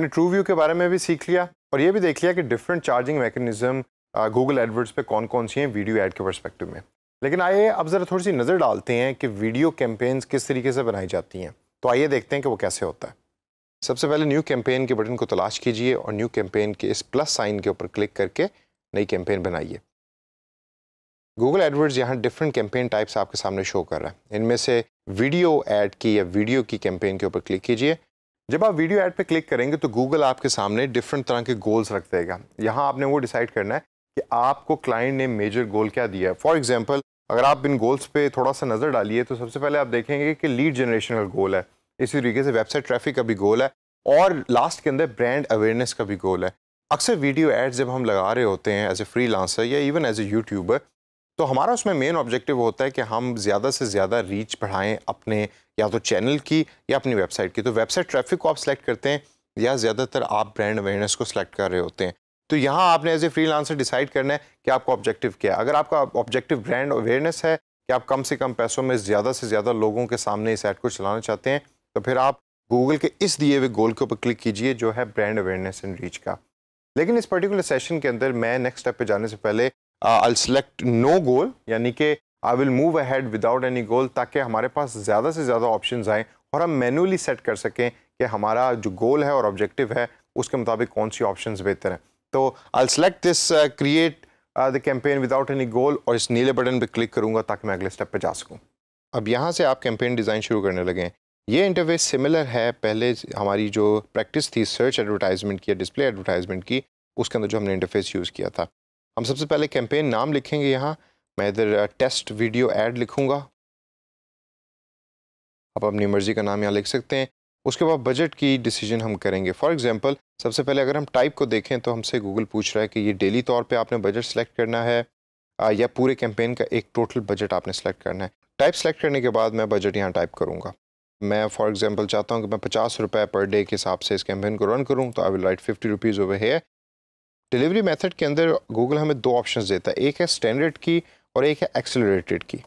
हमने true view के बारे में भी सीख लिया और ये भी देख लिया कि different charging mechanism Google AdWords पे कौन कौन सी हैं वीडियो ऐड के परस्पेक्टिव में लेकिन आइए अब ज़रा थोड़ी सी नज़र डालते हैं कि वीडियो कैंपेन्स किस तरीके से बनाई जाती हैं तो आइए देखते हैं कि वो कैसे होता है सबसे पहले न्यू कैंपेन के बटन को तलाश कीजिए और न्यू कैंपेन के इस प्लस साइन के ऊपर क्लिक करके नई कैंपेन बनाइए गूगल एडवर्ड्स यहाँ डिफरेंट कैंपेन टाइप्स आपके सामने शो कर रहा है इनमें से वीडियो ऐड की या वीडियो की कैंपेन के ऊपर क्लिक कीजिए जब आप वीडियो ऐड पे क्लिक करेंगे तो गूगल आपके सामने डिफरेंट तरह के गोल्स रख देगा यहाँ आपने वो डिसाइड करना है कि आपको क्लाइंट ने मेजर गोल क्या दिया है फॉर एग्जाम्पल अगर आप इन गोल्स पे थोड़ा सा नज़र डालिए तो सबसे पहले आप देखेंगे कि लीड जनरेशन का गोल है इसी तरीके से वेबसाइट ट्रैफिक का भी गोल है और लास्ट के अंदर ब्रांड अवेयरनेस का भी गोल है अक्सर वीडियो एड्स जब हम लगा रहे होते हैं एज ए फ्री या इवन एज ए यूट्यूबर तो हमारा उसमें मेन ऑब्जेक्टिव होता है कि हम ज़्यादा से ज़्यादा रीच बढ़ाएं अपने या तो चैनल की या अपनी वेबसाइट की तो वेबसाइट ट्रैफिक को आप सेलेक्ट करते हैं या ज़्यादातर आप ब्रांड अवेयरनेस को सिलेक्ट कर रहे होते हैं तो यहाँ आपने as a freelancer decide करना है कि आपका ऑब्जेक्टिव क्या है अगर आपका ऑब्जेक्टिव ब्रांड अवेयरनेस है कि आप कम से कम पैसों में ज़्यादा से ज़्यादा लोगों के सामने इस ऐड को चलाना चाहते हैं तो फिर आप गूगल के इस दिए हुए गोल के ऊपर क्लिक कीजिए जो है ब्रांड अवेयरनेस एंड रीच का लेकिन इस पर्टिकुलर सेशन के अंदर मैं नेक्स्ट स्टेप पे जाने से पहले आई सेलेक्ट नो गोल यानी कि I will move ahead without any goal ताकि हमारे पास ज़्यादा से ज़्यादा ऑप्शन आएँ और हम मैनुअली सेट कर सकें कि हमारा जो गोल है और ऑब्जेक्टिव है उसके मुताबिक कौन सी ऑप्शन बेहतर हैं तो I select this create the campaign without any goal और इस नीले बटन पर क्लिक करूँगा ताकि मैं अगले स्टेप पर जा सकूँ अब यहाँ से आप कैंपेन डिज़ाइन शुरू करने लगें ये इंटरफेस सिमिलर है पहले हमारी जो प्रैक्टिस थी सर्च एडवर्टाइजमेंट की या डिस्प्ले एडवर्टाइजमेंट की उसके अंदर जो हमने इंटरफेस यूज़ किया था हम सबसे पहले कैंपेन नाम लिखेंगे यहाँ मैं इधर टेस्ट वीडियो ऐड लिखूँगा आप अपनी मर्ज़ी का नाम यहाँ लिख सकते हैं उसके बाद बजट की डिसीजन हम करेंगे फॉर एग्जांपल सबसे पहले अगर हम टाइप को देखें तो हमसे गूगल पूछ रहा है कि ये डेली तौर पे आपने बजट सेलेक्ट करना है या पूरे कैंपेन का एक टोटल बजट आपने सेलेक्ट करना है टाइप सेलेक्ट करने के बाद मैं बजट यहाँ टाइप करूँगा मैं फॉर एग्जांपल चाहता हूँ कि मैं पचास रुपये पर डे के हिसाब से इस कैंपेन को रन करूँ तो I will write fifty rupees over है डिलीवरी मेथड के अंदर गूगल हमें दो ऑप्शंस देता है एक है स्टैंडर्ड की और एक है एक्सेलरेटेड की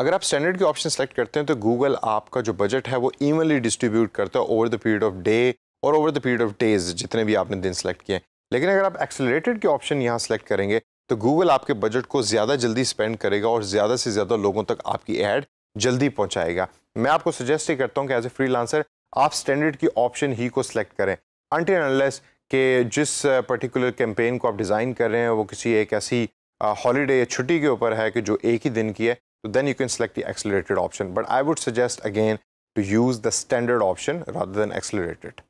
अगर आप स्टैंडर्ड की ऑप्शन सेलेक्ट करते हैं तो गूगल आपका जो बजट है वो इवनली डिस्ट्रीब्यूट करता है over the period of day और over the period of days जितने भी आपने दिन सेलेक्ट किए हैं लेकिन अगर आप एक्सेलरेटेड के ऑप्शन यहाँ सेलेक्ट करेंगे तो गूगल आपके बजट को ज़्यादा जल्दी स्पेंड करेगा और ज़्यादा से ज़्यादा लोगों तक आपकी एड जल्दी पहुँचाएगा मैं आपको सजेस्ट ही करता हूँ कि एज ए फ्री आप स्टैंडर्ड की ऑप्शन ही को सिलेक्ट करें अनटिल अनलेस कि जिस पर्टिकुलर कैंपेन को आप डिज़ाइन कर रहे हैं वो किसी एक ऐसी हॉलीडे या छुट्टी के ऊपर है कि जो एक ही दिन की है तो then you can select the accelerated option but I would suggest again to use the standard option rather than accelerated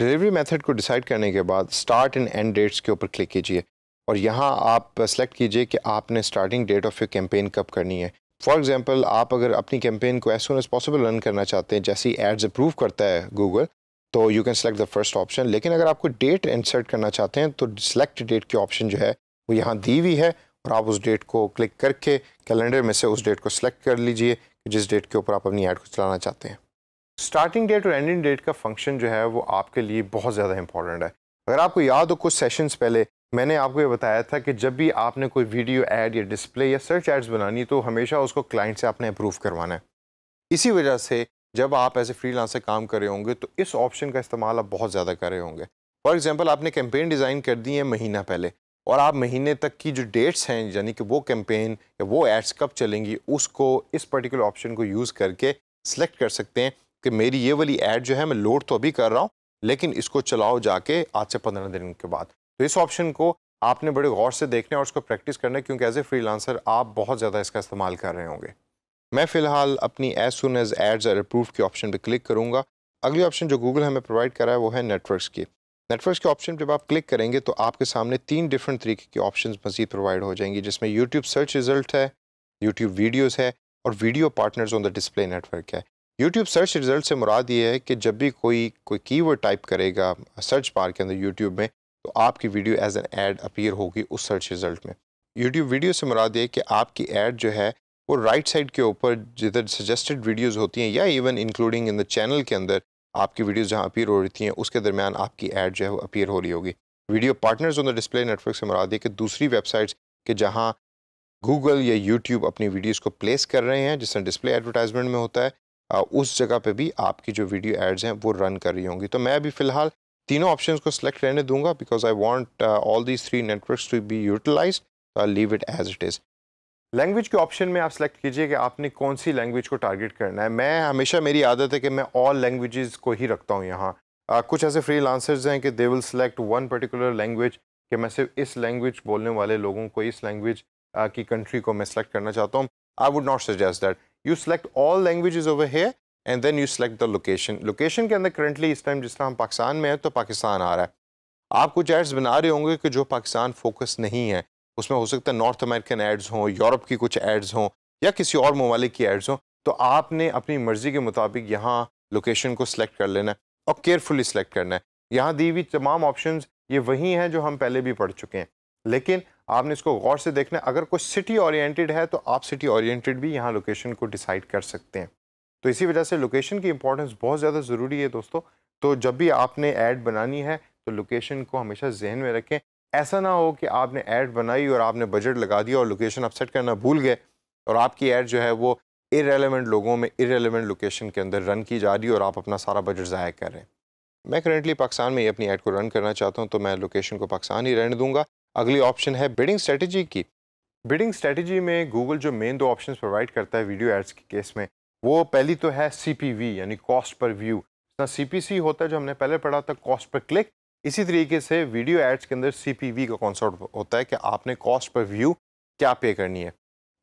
delivery method को डिसाइड करने के बाद स्टार्ट एंड एंड डेट्स के ऊपर क्लिक कीजिए और यहाँ आप सेलेक्ट कीजिए कि आपने starting date of your campaign कब करनी है फॉर एग्ज़ाम्पल आप अगर अपनी कैंपेन को as soon as possible run करना चाहते हैं जैसे ही एड्स अप्रूव करता है गूगल तो you can select the first option लेकिन अगर आपको डेट इंसर्ट करना चाहते हैं तो सिलेक्ट डेट की ऑप्शन जो है वो यहाँ दी हुई है और आप उस डेट को क्लिक करके कैलेंडर में से उस डेट को सिलेक्ट कर लीजिए जिस डेट के ऊपर आप अपनी ऐड को चलाना चाहते हैं स्टार्टिंग डेट और एंडिंग डेट का फंक्शन जो है वो आपके लिए बहुत ज़्यादा इंपॉर्टेंट है अगर आपको याद हो कुछ सेशंस पहले मैंने आपको ये बताया था कि जब भी आपने कोई वीडियो ऐड या डिस्प्ले या सर्च एड्स बनानी तो हमेशा उसको क्लाइंट से आपने अप्रूव करवाना है इसी वजह से जब आप एज ए फ्री काम कर रहे होंगे तो इस ऑप्शन का इस्तेमाल आप बहुत ज़्यादा कर रहे होंगे फॉर एग्ज़ाम्पल आपने कैंपेन डिज़ाइन कर दी है महीना पहले और आप महीने तक की जो डेट्स हैं यानी कि वो कैंपेन या वो एड्स कब चलेंगी उसको इस पर्टिकुलर ऑप्शन को यूज़ करके सेलेक्ट कर सकते हैं कि मेरी ये वाली एड जो है मैं लोड तो अभी कर रहा हूँ लेकिन इसको चलाओ जाके आज से पंद्रह दिन के बाद तो इस ऑप्शन को आपने बड़े गौर से देखना है और उसको प्रैक्टिस करना है क्योंकि एज ए फ्रीलांसर आप बहुत ज़्यादा इसका इस्तेमाल कर रहे होंगे मैं फ़िलहाल अपनी as soon as ads are approve के ऑप्शन पर क्लिक करूँगा अगले ऑप्शन जो गूगल हमें प्रोवाइड करा है वो है नेटवर्क्स की नेटवर्क्स के ऑप्शन जब आप क्लिक करेंगे तो आपके सामने तीन डिफरेंट तरीके के ऑप्शन मजीद प्रोवाइड हो जाएंगी जिसमें यूट्यूब सर्च रिजल्ट है यूट्यूब वीडियोज़ है और video partners on the display network है यूट्यूब सर्च रिजल्ट से मुराद ये है कि जब भी कोई कोई कीवर्ड टाइप करेगा सर्च बार के अंदर यूट्यूब में तो आपकी video as an ad appear होगी उस सर्च रिजल्ट में यूट्यूब वीडियो से मुराद ये कि आपकी एड जो है वो राइट साइड के ऊपर जिधर सजेस्टेड वीडियोस होती हैं या even including in the channel के अंदर आपकी वीडियोस जहां अपीयर हो रही हैं उसके दरमियान आपकी एड जो है वो अपीयर हो रही होगी video partners on the display network से मरा दिए कि दूसरी वेबसाइट्स के जहाँ गूगल या यूट्यूब अपनी वीडियोज़ को प्लेस कर रहे हैं जिस डिस्प्ले एडवर्टाइजमेंट में होता है उस जगह पर भी आपकी जो वीडियो एड्स हैं वो रन कर रही होंगी तो मैं अभी फ़िलहाल तीनों ऑप्शन को सिलेक्ट रहने दूंगा because I want all these three network to be utilize I leave it as it is language के ऑप्शन में आप सेलेक्ट कीजिए कि आपने कौन सी लैंग्वेज को टारगेट करना है मैं हमेशा मेरी आदत है कि मैं ऑल लैंग्वेजेस को ही रखता हूँ यहाँ कुछ ऐसे फ्री लांसर्स हैं कि they will select one particular language कि मैं सिर्फ इस लैंग्वेज बोलने वाले लोगों को इस लैंग्वेज की कंट्री को मैं सेलेक्ट करना चाहता हूँ I would not suggest that you select all language over here and then you select the location location के अंदर करंटली इस टाइम जिस तरह हम पाकिस्तान में हैं तो पाकिस्तान आ रहा है आप कुछ एड्स बना रहे होंगे कि जो पाकिस्तान फोकस नहीं है उसमें हो सकता है नॉर्थ अमेरिकन एड्स हों यूरोप की कुछ एड्स हों या किसी और ममालिक की एड्स हों तो आपने अपनी मर्ज़ी के मुताबिक यहाँ लोकेशन को सिलेक्ट कर लेना है और केयरफुली सिलेक्ट करना है यहाँ दी हुई तमाम ऑप्शन ये वही हैं जो हम पहले भी पढ़ चुके हैं लेकिन आपने इसको गौर से देखना है अगर कोई सिटी ओरिएंटेड है तो आप सिटी ओरिएंटेड भी यहाँ लोकेशन को डिसाइड कर सकते हैं तो इसी वजह से लोकेशन की इंपॉर्टेंस बहुत ज़्यादा ज़रूरी है दोस्तों तो जब भी आपने ऐड बनानी है तो लोकेशन को हमेशा जहन में रखें ऐसा ना हो कि आपने ऐड बनाई और आपने बजट लगा दिया और लोकेशन अपसेट करना भूल गए और आपकी एड जो है वो इरेलीवेंट लोगों में इरेलीवेंट लोकेशन के अंदर रन की जा रही है और आप अपना सारा बजट ज़ाया कर रहे हैं मैं करेंटली पाकिस्तान में ही अपनी ऐड को रन करना चाहता हूँ तो मैं लोकेशन को पाकिस्तान ही रहने दूंगा अगली ऑप्शन है बिडिंग स्ट्रेटजी की बिडिंग स्ट्रेटजी में गूगल जो मेन दो ऑप्शन प्रोवाइड करता है वीडियो एड्स के केस में वो पहली तो है सी यानी कॉस्ट पर व्यू ना सी होता है जो हमने पहले पढ़ा था कॉस्ट पर क्लिक इसी तरीके से वीडियो एड्स के अंदर सी का कॉन्सेप्ट होता है कि आपने कॉस्ट पर व्यू क्या पे करनी है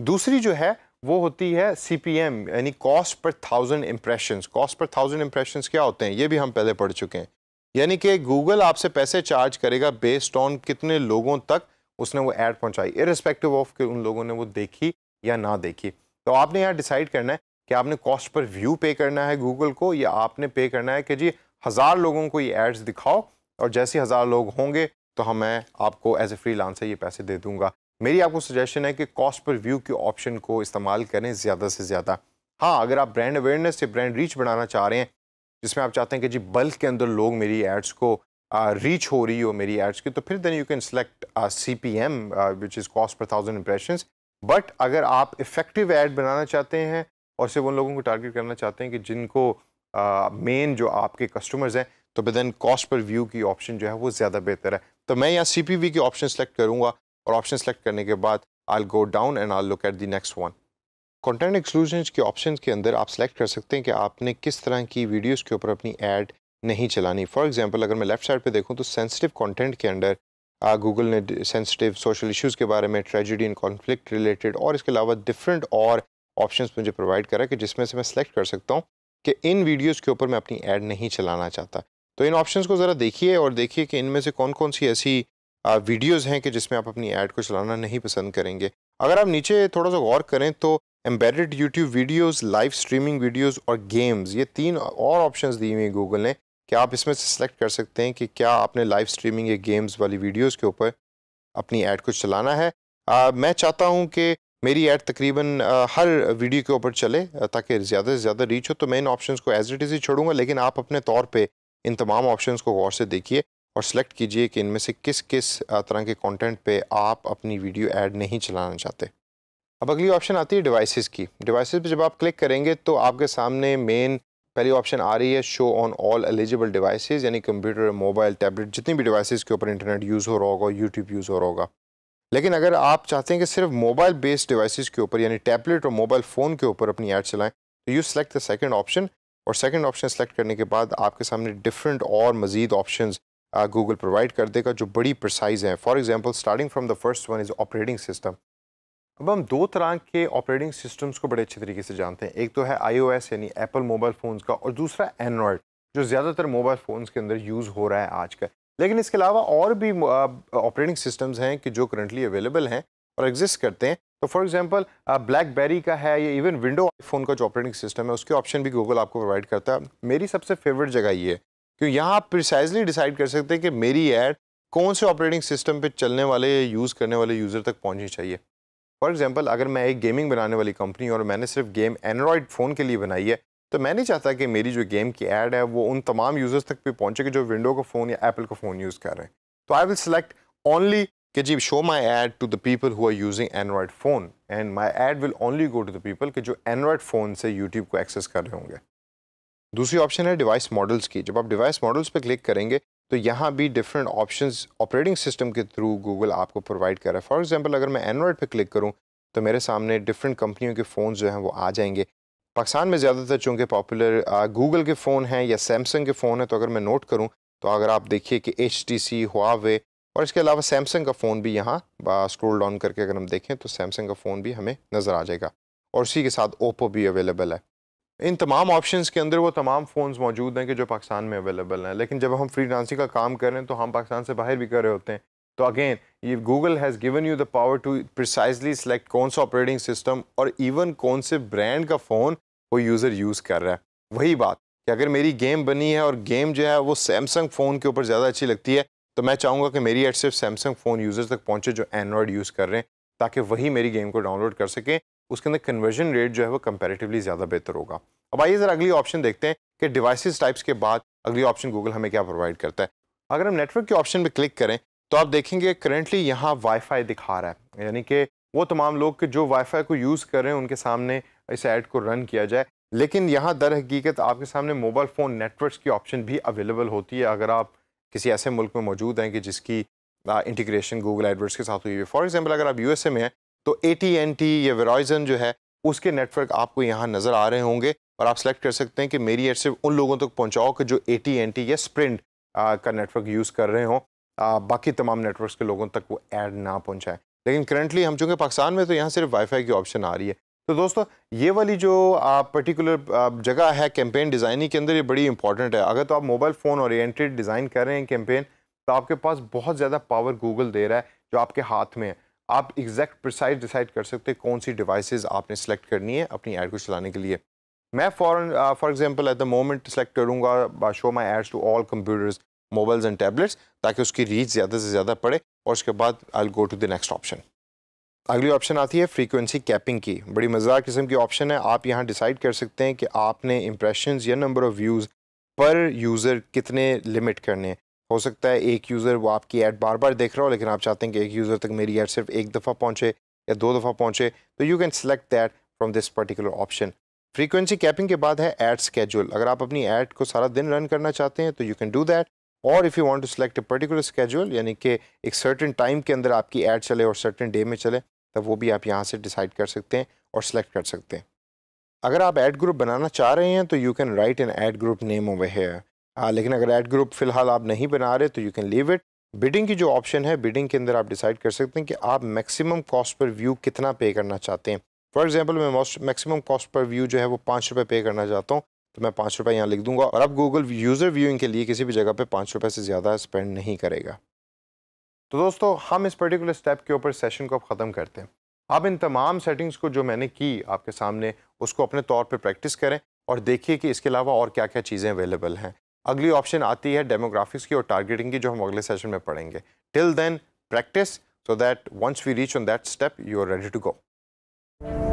दूसरी जो है वो होती है सी यानी cost per thousand impression cost per thousand impression क्या होते हैं ये भी हम पहले पढ़ चुके हैं यानी कि गूगल आपसे पैसे चार्ज करेगा बेस्ड ऑन कितने लोगों तक उसने वो ऐड पहुंचाई इरिस्पेक्टिव ऑफ कि उन लोगों ने वो देखी या ना देखी तो आपने यहाँ डिसाइड करना है कि आपने कॉस्ट पर व्यू पे करना है गूगल को या आपने पे करना है कि जी हज़ार लोगों को ये एड्स दिखाओ और जैसे हज़ार लोग होंगे तो हम हाँ, मैं आपको एज ए फ्री लांसर ये पैसे दे दूँगा मेरी आपको सजेशन है कि कॉस्ट पर व्यू के ऑप्शन को इस्तेमाल करें ज़्यादा से ज़्यादा हाँ अगर आप ब्रांड अवेयरनेस से ब्रांड रीच बनाना चाह रहे हैं जिसमें आप चाहते हैं कि जी बल्क के अंदर लोग मेरी एड्स को रीच हो रही हो मेरी एड्स की तो फिर then you can select C P M which is cost per thousand impression but अगर आप इफ़ेक्टिव एड बनाना चाहते हैं और सिर्फ उन लोगों को टारगेट करना चाहते हैं कि जिनको मेन uh, जो आपके कस्टमर्स हैं तो विद कॉस्ट पर व्यू की ऑप्शन जो है वो ज़्यादा बेहतर है तो मैं यहाँ सी पी वी की ऑप्शन सेलेक्ट करूँगा और ऑप्शन सेलेक्ट करने के बाद I go down and I look at the next one content exclusion के ऑप्शन के अंदर आप सेलेक्ट कर सकते हैं कि आपने किस तरह की वीडियोज़ के ऊपर अपनी ऐड नहीं चलानी फॉर एग्जाम्पल अगर मैं लेफ्ट साइड पर देखूँ तो सेंसिटिव कॉन्टेंट के अंदर गूगल ने सेंसिटिव सोशल इशूज़ के बारे में ट्रेजिडी एंड कॉन्फ्लिक्ट रिलेटेड और इसके अलावा डिफरेंट और ऑप्शन मुझे प्रोवाइड करा कि जिसमें से मैं सेलेक्ट कर सकता हूँ कि इन वीडियोज़ के ऊपर मैं अपनी ऐड नहीं चलाना चाहता तो इन ऑप्शंस को ज़रा देखिए और देखिए कि इनमें से कौन कौन सी ऐसी वीडियोस हैं कि जिसमें आप अपनी ऐड को चलाना नहीं पसंद करेंगे अगर आप नीचे थोड़ा सा गौर करें तो embedded YouTube videos, live streaming videos और गेम्स ये तीन और ऑप्शंस दी हुई गूगल ने कि आप इसमें से सेलेक्ट कर सकते हैं कि क्या आपने लाइव स्ट्रीमिंग या गेम्स वाली वीडियोज़ के ऊपर अपनी ऐड को चलाना है आ, मैं चाहता हूँ कि मेरी ऐड तकरीबन हर वीडियो के ऊपर चले ताकि ज़्यादा से ज़्यादा रीच हो तो मैं इन ऑप्शन को एज इट इज़ ही छोड़ूंगा लेकिन आप अपने तौर पर इन तमाम ऑप्शंस को गौर से देखिए और सेलेक्ट कीजिए कि इनमें से किस किस तरह के कंटेंट पे आप अपनी वीडियो ऐड नहीं चलाना चाहते अब अगली ऑप्शन आती है डिवाइसेस की डिवाइसेस पे जब आप क्लिक करेंगे तो आपके सामने मेन पहली ऑप्शन आ रही है show on all eligible devices यानी कंप्यूटर मोबाइल टैबलेट जितनी भी डिवाइसेस के ऊपर इंटरनेट यूज़ हो रहा होगा यूट्यूब यूज़ हो रहा होगा लेकिन अगर आप चाहते हैं कि सिर्फ मोबाइल बेस्ड डिवाइसेस के ऊपर यानी टैबलेट और मोबाइल फ़ोन के ऊपर अपनी ऐड चलाएं तो you select the second option और सेकंड ऑप्शन सेलेक्ट करने के बाद आपके सामने डिफरेंट और मज़ीद ऑप्शन गूगल प्रोवाइड कर देगा जो बड़ी प्रसाइज हैं for example starting from the first one is operating system अब हम दो तरह के ऑपरेटिंग सिस्टम्स को बड़े अच्छे तरीके से जानते हैं एक तो है एस यानी एप्पल मोबाइल फ़ोन्स का और दूसरा एंड्रॉयड जो ज़्यादातर मोबाइल फ़ोन्स के अंदर यूज़ हो रहा है आज का लेकिन इसके अलावा और भी ऑपरेटिंग सिस्टम्स हैं कि जो करंटली अवेलेबल हैं और एग्जिस्ट करते हैं तो फॉर एग्जांपल ब्लैकबेरी का है या इवन विंडो आईफोन का जो ऑपरेटिंग सिस्टम है उसके ऑप्शन भी गूगल आपको प्रोवाइड करता है मेरी सबसे फेवरेट जगह ये है क्योंकि यहाँ आप प्रिसाइजली डिसाइड कर सकते हैं कि मेरी ऐड कौन से ऑपरेटिंग सिस्टम पर चलने वाले या यूज़ करने वाले यूज़र तक पहुँचनी चाहिए फॉर एग्जाम्पल अगर मैं एक गेमिंग बनाने वाली कंपनी और मैंने सिर्फ गेम एंड्रॉयड फ़ोन के लिए बनाई है तो मैं नहीं चाहता कि मेरी जो गेम की एड है वो उन तमाम यूज़र्स तक भी पहुँचे कि जो विंडो का फ़ोन या एप्पल का फ़ोन यूज़ कर रहे हैं तो आई विल सेलेक्ट ओनली कि जी show my ad to the people who are using Android phone and my ad will only go to the people कि जो एंड्रॉयड फ़ोन से यूट्यूब को एक्सेस कर रहे होंगे दूसरी ऑप्शन है डिवाइस मॉडल्स की जब आप डिवाइस मॉडल्स पर क्लिक करेंगे तो यहाँ भी डिफरेंट ऑप्शन ऑपरेटिंग सिस्टम के थ्रू गूगल आपको प्रोवाइड कर रहा है फॉर एग्जाम्पल अगर मैं एंड्रॉयड पर क्लिक करूँ तो मेरे सामने डिफरेंट कंपनियों के फ़ोन जो हैं वो आ जाएंगे पाकिस्तान में ज़्यादातर चूँकि पॉपुलर गूगल के फ़ोन हैं या सैमसंग के फ़ोन हैं तो अगर मैं नोट करूँ तो अगर आप देखिए कि एच टी सी वे और इसके अलावा सैमसंग का फ़ोन भी यहाँ स्क्रोल डाउन करके अगर हम देखें तो सैमसंग का फ़ोन भी हमें नज़र आ जाएगा और उसी के साथ ओप्पो भी अवेलेबल है इन तमाम ऑप्शन के अंदर वो तमाम फ़ोन मौजूद हैं कि जो पाकिस्तान में अवेलेबल हैं लेकिन जब हम फ्री लांसिंग का काम कर रहे हैं तो हम पाकिस्तान से बाहर भी कर रहे होते हैं तो अगेन ये Google has given you the power to precisely select कौन सा ऑपरेटिंग सिस्टम और इवन कौन से ब्रांड का फ़ोन वो यूज़र यूज़ कर रहा है वही बात कि अगर मेरी गेम बनी है और गेम जो है वो सैमसंग फ़ोन के ऊपर ज़्यादा अच्छी लगती है तो मैं चाहूँगा कि मेरी एड सिर्फ सैमसंग फ़ोन यूज़र्स तक पहुँचे जो एंड्रॉयड यूज़ कर रहे हैं ताकि वही मेरी गेम को डाउनलोड कर सकें उसके अंदर कन्वर्जन रेट जो है वो कंपेरेटिवली ज़्यादा बेहतर होगा अब आइए ज़रा अगली ऑप्शन देखते हैं कि डिवाइस टाइप्स के बाद अगली ऑप्शन गूगल हमें क्या प्रोवाइड करता है अगर हम नेटवर्क के ऑप्शन पर क्लिक करें तो आप देखेंगे करंटली यहाँ वाईफाई दिखा रहा है यानी कि वो तमाम लोग जो वाई को यूज़ कर रहे हैं उनके सामने इस ऐड को रन किया जाए लेकिन यहाँ दर हकीकत आपके सामने मोबाइल फ़ोन नेटवर्क्स की ऑप्शन भी अवेलेबल होती है अगर आप किसी ऐसे मुल्क में मौजूद हैं कि जिसकी इंटीग्रेशन गूगल एडवर्ड्स के साथ हुई है फॉर एग्जांपल अगर आप यूएसए में हैं तो ए टी एन टी या वेराइजन जो है उसके नेटवर्क आपको यहाँ नज़र आ रहे होंगे और आप सेलेक्ट कर सकते हैं कि मेरी एड सिर्फ उन लोगों तक तो पहुँचाओ कि जो ए टी एन टी या स्प्रिंट का नेटवर्क यूज़ कर रहे हों बाकी तमाम नेटवर्क के लोगों तक वो एड ना पहुँचाएँ लेकिन करंटली हम चूँकि पाकिस्तान में तो यहाँ सिर्फ वाईफाई की ऑप्शन आ रही है तो दोस्तों ये वाली जो आप पर्टिकुलर जगह है कैंपेन डिज़ाइनिंग के अंदर ये बड़ी इंपॉर्टेंट है अगर तो आप मोबाइल फ़ोन ओरिएंटेड डिज़ाइन कर रहे हैं कैंपेन तो आपके पास बहुत ज़्यादा पावर गूगल दे रहा है जो आपके हाथ में है आप एग्जैक्ट प्रिसाइज डिसाइड कर सकते हैं कौन सी डिवाइसेस आपने सेलेक्ट करनी है अपनी एड को चलाने के लिए मैं फॉरन for example at the moment select करूंगा show my ads to all computers mobiles and tablets ताकि उसकी रीच ज़्यादा से ज़्यादा पड़े और उसके बाद I go to the next option अगली ऑप्शन आती है फ्रीक्वेंसी कैपिंग की बड़ी मज़ेदार किस्म की ऑप्शन है आप यहाँ डिसाइड कर सकते हैं कि आपने इंप्रेशन या number of views per user कितने लिमिट करने हो सकता है एक यूज़र वो आपकी ऐड बार बार देख रहा हो लेकिन आप चाहते हैं कि एक यूज़र तक मेरी ऐड सिर्फ एक दफ़ा पहुँचे या दो दफ़ा पहुँचे तो you can select that from this particular option frequency capping के बाद है एड स्केड्यूल अगर आप अपनी ऐड को सारा दिन रन करना चाहते हैं तो यू कैन डू दैट और if you want to select a particular schedule यानी कि एक सर्टेन टाइम के अंदर आपकी ऐड चले और सर्टेन डे में चले तब वो भी आप यहाँ से डिसाइड कर सकते हैं और सेलेक्ट कर सकते हैं अगर आप ऐड ग्रुप बनाना चाह रहे हैं तो you can write an ad group name over here लेकिन अगर ऐड ग्रुप फ़िलहाल आप नहीं बना रहे तो you can leave it bidding की जो ऑप्शन है बिडिंग के अंदर आप डिसाइड कर सकते हैं कि आप मैक्सिमम कॉस्ट पर व्यू कितना पे करना चाहते हैं फॉर एग्जाम्पल मैं most maximum cost per view जो है वो पाँच रुपये पे करना चाहता हूँ तो मैं पाँच रुपये यहाँ लिख दूंगा और अब गूगल यूज़र व्यूइंग के लिए किसी भी जगह पे पाँच रुपये से ज़्यादा स्पेंड नहीं करेगा तो दोस्तों हम इस पर्टिकुलर स्टेप के ऊपर सेशन को अब ख़त्म करते हैं अब इन तमाम सेटिंग्स को जो मैंने की आपके सामने उसको अपने तौर पर प्रैक्टिस करें और देखिए कि इसके अलावा और क्या क्या चीज़ें अवेलेबल हैं अगली ऑप्शन आती है डेमोग्राफिक्स की और टारगेटिंग की जो हम अगले सेशन में पढ़ेंगे till then practice so that once we reach on that step you are ready to go